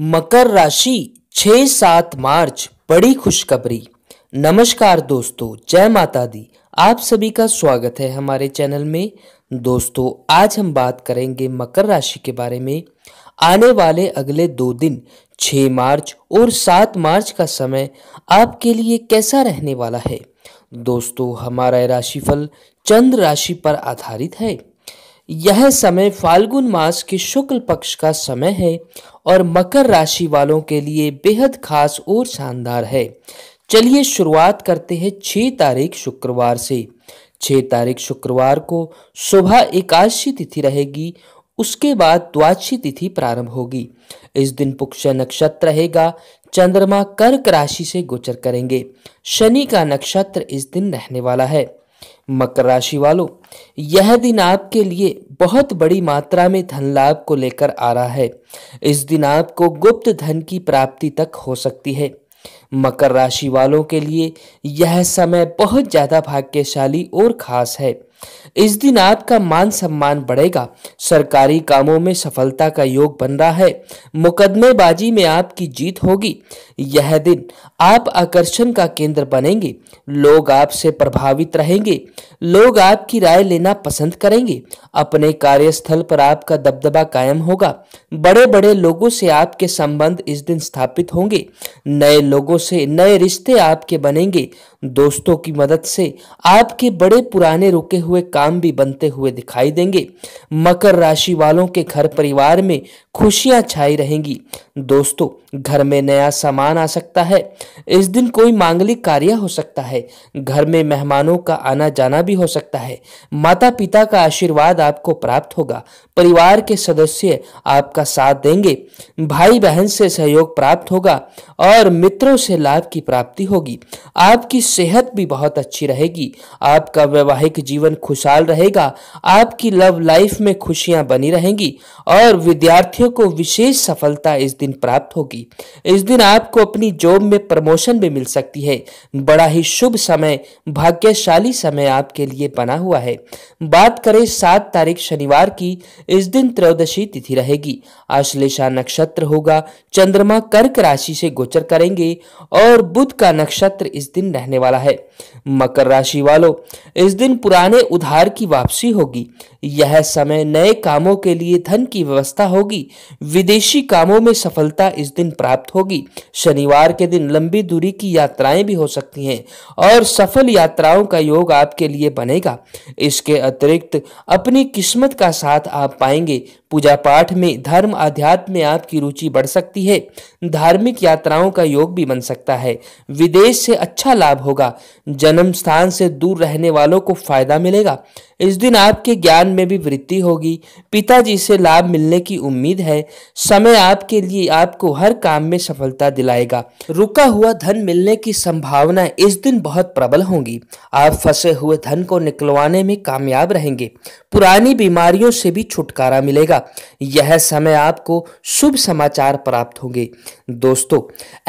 मकर राशि छः सात मार्च बड़ी खुशखबरी नमस्कार दोस्तों जय माता दी आप सभी का स्वागत है हमारे चैनल में दोस्तों आज हम बात करेंगे मकर राशि के बारे में आने वाले अगले दो दिन 6 मार्च और 7 मार्च का समय आपके लिए कैसा रहने वाला है दोस्तों हमारा राशिफल चंद्र राशि पर आधारित है यह समय फाल्गुन मास के शुक्ल पक्ष का समय है और मकर राशि वालों के लिए बेहद खास और शानदार है चलिए शुरुआत करते हैं छह तारीख शुक्रवार से छह तारीख शुक्रवार को सुबह एकादशी तिथि रहेगी उसके बाद द्वादशी तिथि प्रारंभ होगी इस दिन पुक्ष नक्षत्र रहेगा चंद्रमा कर्क राशि से गोचर करेंगे शनि का नक्षत्र इस दिन रहने वाला है मकर राशि वालों यह दिन आपके लिए बहुत बड़ी मात्रा में धन लाभ को लेकर आ रहा है इस दिन आपको गुप्त धन की प्राप्ति तक हो सकती है मकर राशि वालों के लिए यह समय बहुत ज़्यादा भाग्यशाली और खास है इस दिन आपका मान सम्मान बढ़ेगा सरकारी कामों में सफलता का योग बन रहा है मुकदमेबाजी में आपकी जीत होगी यह दिन आप आकर्षण का केंद्र बनेंगे लोग आपसे प्रभावित रहेंगे लोग आपकी राय लेना पसंद करेंगे अपने कार्यस्थल पर आपका दबदबा कायम होगा बड़े बड़े लोगों से आपके संबंध इस दिन स्थापित होंगे नए लोगों से नए रिश्ते आपके बनेंगे दोस्तों की मदद से आपके बड़े पुराने रुके हुए काम भी बनते हुए दिखाई देंगे मकर राशि वालों के घर परिवार में खुशियां छाई रहेंगी दोस्तों घर में नया सामान आ सकता है इस दिन कोई मांगलिक कार्य हो सकता है घर में मेहमानों का आना जाना भी हो सकता है माता पिता का आशीर्वाद आपको प्राप्त होगा परिवार के सदस्य आपका साथ देंगे भाई बहन से सहयोग प्राप्त होगा और मित्रों से लाभ की प्राप्ति होगी आपकी सेहत भी बहुत अच्छी रहेगी आपका वैवाहिक जीवन जीवन खुशहाल रहेगा आपकी लव लाइफ में खुशियां बनी रहेंगी और विद्यार्थियों को विशेष सफलता इस दिन प्राप्त होगी इस दिन आपको अपनी जॉब में प्रमोशन भी मिल सकती है बड़ा ही शुभ समय भाग्यशाली समय आपके लिए बना हुआ है बात करें सात तारीख शनिवार की इस दिन त्रयोदशी तिथि रहेगी आश्लेषा नक्षत्र होगा चंद्रमा कर्क राशि से गोचर करेंगे और बुध का नक्षत्र इस दिन रहने वाला है मकर राशि वालों इस दिन पुराने उधार की वापसी होगी यह समय नए कामों के लिए धन की व्यवस्था होगी विदेशी कामों में सफलता इस दिन प्राप्त होगी शनिवार के दिन लंबी दूरी की यात्राएं भी हो सकती हैं और सफल यात्राओं का योग आपके लिए बनेगा इसके अतिरिक्त अपनी किस्मत का साथ आप पाएंगे पूजा पाठ में धर्म अध्यात्म में आपकी रुचि बढ़ सकती है धार्मिक यात्राओं का योग भी बन सकता है विदेश से अच्छा लाभ होगा जन्म स्थान से दूर रहने वालों को फायदा मिला मिलेगा इस दिन आपके ज्ञान में भी वृद्धि होगी पिताजी से लाभ मिलने की उम्मीद है समय आपके लिए आपको हर काम में सफलता दिलाएगा रुका हुआ धन मिलने की संभावना इस दिन बहुत प्रबल होंगी आप फंसे हुए धन को निकलवाने में कामयाब रहेंगे पुरानी बीमारियों से भी छुटकारा मिलेगा यह समय आपको शुभ समाचार प्राप्त होंगे दोस्तों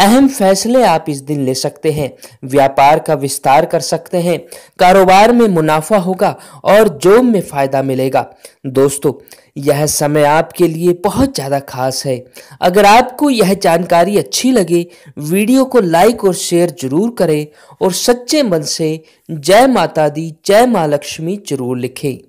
अहम फैसले आप इस दिन ले सकते हैं व्यापार का विस्तार कर सकते हैं कारोबार में मुनाफा होगा और जॉब में फायदा मिलेगा दोस्तों यह समय आपके लिए बहुत ज़्यादा खास है अगर आपको यह जानकारी अच्छी लगे वीडियो को लाइक और शेयर जरूर करें और सच्चे मन से जय माता दी जय माँ लक्ष्मी जरूर लिखें